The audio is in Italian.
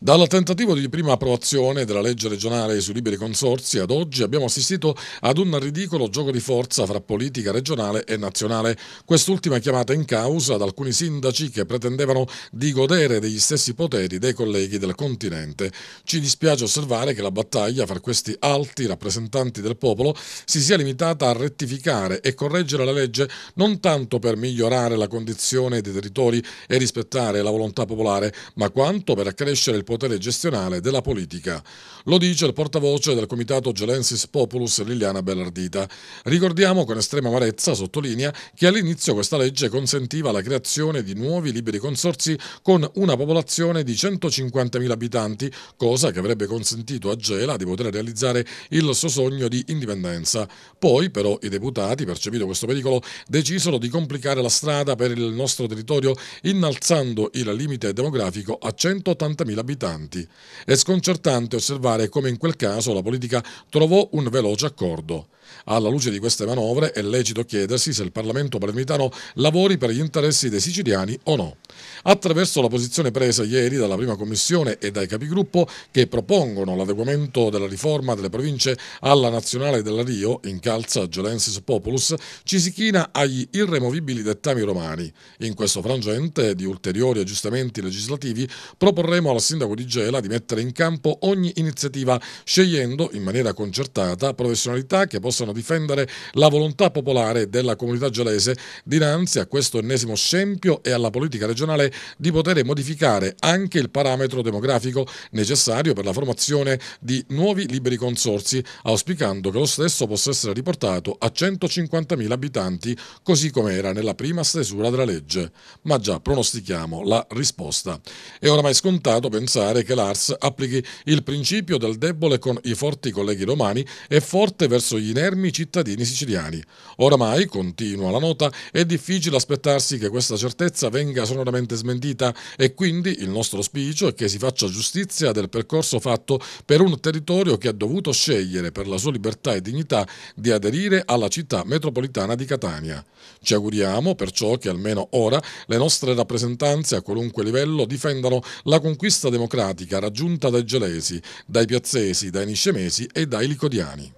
Dal tentativo di prima approvazione della legge regionale sui liberi consorsi ad oggi abbiamo assistito ad un ridicolo gioco di forza fra politica regionale e nazionale, quest'ultima chiamata in causa da alcuni sindaci che pretendevano di godere degli stessi poteri dei colleghi del continente. Ci dispiace osservare che la battaglia fra questi alti rappresentanti del popolo si sia limitata a rettificare e correggere la legge non tanto per migliorare la condizione dei territori e rispettare la volontà popolare, ma quanto per accrescere il potere gestionale della politica. Lo dice il portavoce del comitato Gelensis Populus Liliana Bellardita. Ricordiamo con estrema amarezza, sottolinea, che all'inizio questa legge consentiva la creazione di nuovi liberi consorsi con una popolazione di 150.000 abitanti, cosa che avrebbe consentito a Gela di poter realizzare il suo sogno di indipendenza. Poi però i deputati, percepito questo pericolo, decisero di complicare la strada per il nostro territorio innalzando il limite demografico a 180.000 abitanti abitanti. È sconcertante osservare come in quel caso la politica trovò un veloce accordo. Alla luce di queste manovre è lecito chiedersi se il Parlamento palermitano lavori per gli interessi dei siciliani o no attraverso la posizione presa ieri dalla prima commissione e dai capigruppo che propongono l'adeguamento della riforma delle province alla nazionale della Rio, in calza Gelensis Populus, ci si china agli irremovibili dettami romani. In questo frangente di ulteriori aggiustamenti legislativi proporremo al sindaco di Gela di mettere in campo ogni iniziativa scegliendo in maniera concertata professionalità che possano difendere la volontà popolare della comunità gelese dinanzi a questo ennesimo scempio e alla politica regionale nazionale di poter modificare anche il parametro demografico necessario per la formazione di nuovi liberi consorsi, auspicando che lo stesso possa essere riportato a 150.000 abitanti, così come era nella prima stesura della legge. Ma già pronostichiamo la risposta. È oramai scontato pensare che l'ARS applichi il principio del debole con i forti colleghi romani e forte verso gli inermi cittadini siciliani. Oramai, continua la nota, è difficile aspettarsi che questa certezza venga sonoramente completamente smentita e quindi il nostro auspicio è che si faccia giustizia del percorso fatto per un territorio che ha dovuto scegliere per la sua libertà e dignità di aderire alla città metropolitana di Catania. Ci auguriamo perciò che almeno ora le nostre rappresentanze a qualunque livello difendano la conquista democratica raggiunta dai gelesi, dai piazzesi, dai niscemesi e dai licodiani.